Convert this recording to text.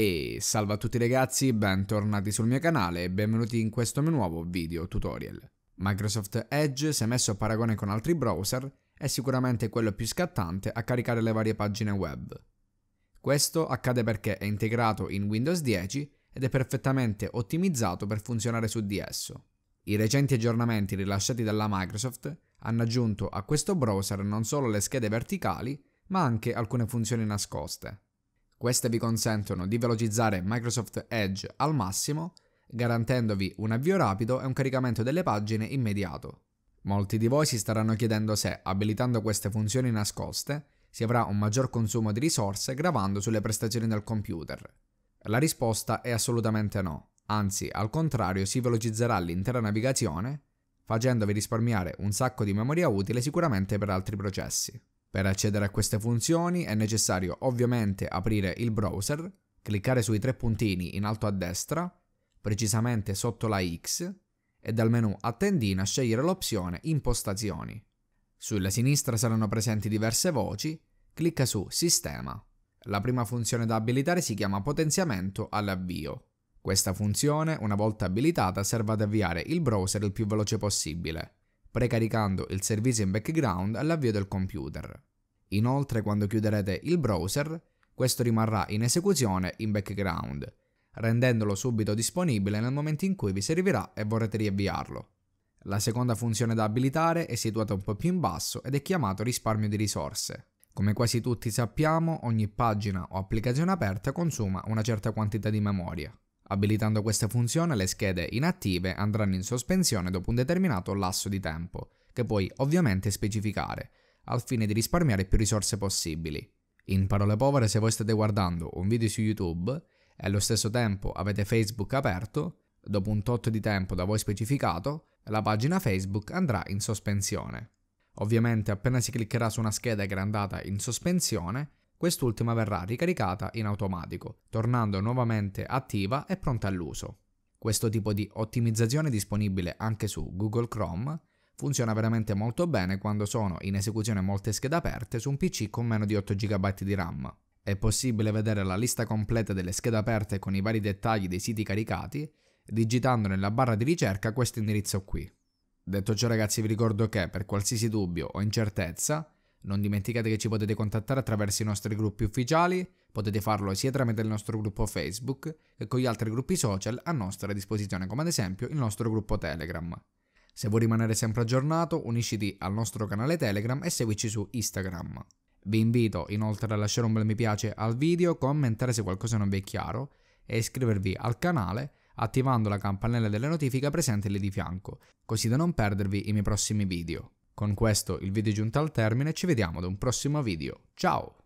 E salve a tutti ragazzi, bentornati sul mio canale e benvenuti in questo mio nuovo video tutorial. Microsoft Edge, se messo a paragone con altri browser, è sicuramente quello più scattante a caricare le varie pagine web. Questo accade perché è integrato in Windows 10 ed è perfettamente ottimizzato per funzionare su di esso. I recenti aggiornamenti rilasciati dalla Microsoft hanno aggiunto a questo browser non solo le schede verticali, ma anche alcune funzioni nascoste. Queste vi consentono di velocizzare Microsoft Edge al massimo, garantendovi un avvio rapido e un caricamento delle pagine immediato. Molti di voi si staranno chiedendo se, abilitando queste funzioni nascoste, si avrà un maggior consumo di risorse gravando sulle prestazioni del computer. La risposta è assolutamente no, anzi al contrario si velocizzerà l'intera navigazione, facendovi risparmiare un sacco di memoria utile sicuramente per altri processi. Per accedere a queste funzioni è necessario ovviamente aprire il browser, cliccare sui tre puntini in alto a destra, precisamente sotto la X, e dal menu Attendina scegliere l'opzione Impostazioni. Sulla sinistra saranno presenti diverse voci, clicca su Sistema. La prima funzione da abilitare si chiama Potenziamento all'avvio. Questa funzione, una volta abilitata, serve ad avviare il browser il più veloce possibile precaricando il servizio in background all'avvio del computer. Inoltre quando chiuderete il browser, questo rimarrà in esecuzione in background, rendendolo subito disponibile nel momento in cui vi servirà e vorrete riavviarlo. La seconda funzione da abilitare è situata un po' più in basso ed è chiamato risparmio di risorse. Come quasi tutti sappiamo, ogni pagina o applicazione aperta consuma una certa quantità di memoria. Abilitando questa funzione le schede inattive andranno in sospensione dopo un determinato lasso di tempo, che puoi ovviamente specificare, al fine di risparmiare più risorse possibili. In parole povere, se voi state guardando un video su YouTube e allo stesso tempo avete Facebook aperto, dopo un tot di tempo da voi specificato, la pagina Facebook andrà in sospensione. Ovviamente appena si cliccherà su una scheda che era andata in sospensione, quest'ultima verrà ricaricata in automatico, tornando nuovamente attiva e pronta all'uso. Questo tipo di ottimizzazione disponibile anche su Google Chrome funziona veramente molto bene quando sono in esecuzione molte schede aperte su un PC con meno di 8 GB di RAM. È possibile vedere la lista completa delle schede aperte con i vari dettagli dei siti caricati digitando nella barra di ricerca questo indirizzo qui. Detto ciò ragazzi vi ricordo che per qualsiasi dubbio o incertezza non dimenticate che ci potete contattare attraverso i nostri gruppi ufficiali, potete farlo sia tramite il nostro gruppo Facebook che con gli altri gruppi social a nostra disposizione, come ad esempio il nostro gruppo Telegram. Se vuoi rimanere sempre aggiornato, unisciti al nostro canale Telegram e seguici su Instagram. Vi invito inoltre a lasciare un bel mi piace al video, commentare se qualcosa non vi è chiaro e iscrivervi al canale attivando la campanella delle notifiche presente lì di fianco, così da non perdervi i miei prossimi video. Con questo il video è giunto al termine, ci vediamo ad un prossimo video. Ciao!